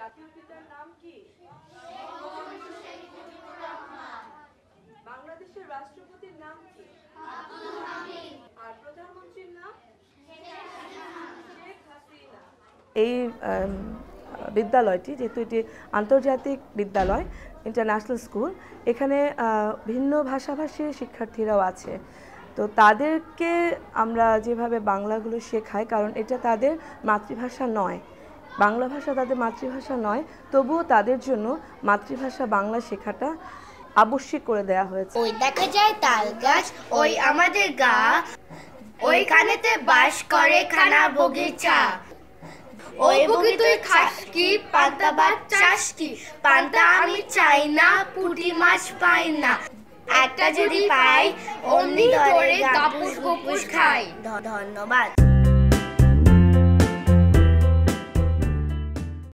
জাতীয় পিতার নাম কি বাংলাদেশের রাষ্ট্রপতির নাম কি আর প্রধানমন্ত্রীর নাম এই বিদ্যালয়টি যেহেতু এটি আন্তর্জাতিক বিদ্যালয় ইন্টারন্যাশনাল স্কুল এখানে ভিন্ন ভাষাভাষী শিক্ষার্থীরাও আছে তো তাদেরকে আমরা যেভাবে বাংলাগুলো শেখাই কারণ এটা তাদের মাতৃভাষা নয় বাংলা ভাষা তাদের মাতৃভাষা নয় তবুও তাদের জন্য মাতৃভাষা বাংলা শেখাটা আবশ্যিক করে দেয়া হয়েছে ওই দেখা যায় তাল গাছ ওই আমাদের গা ওই কানেতে বাস করে খানা বগিচা ওই বগি তুই খাস কি পান্তা ভাত চাস কি পান্তা আমি চাই না পুঁটি মাছ পাই না একটা যদি পাই অমনি করে কাপুস বপুস খাই ধন্যবাদ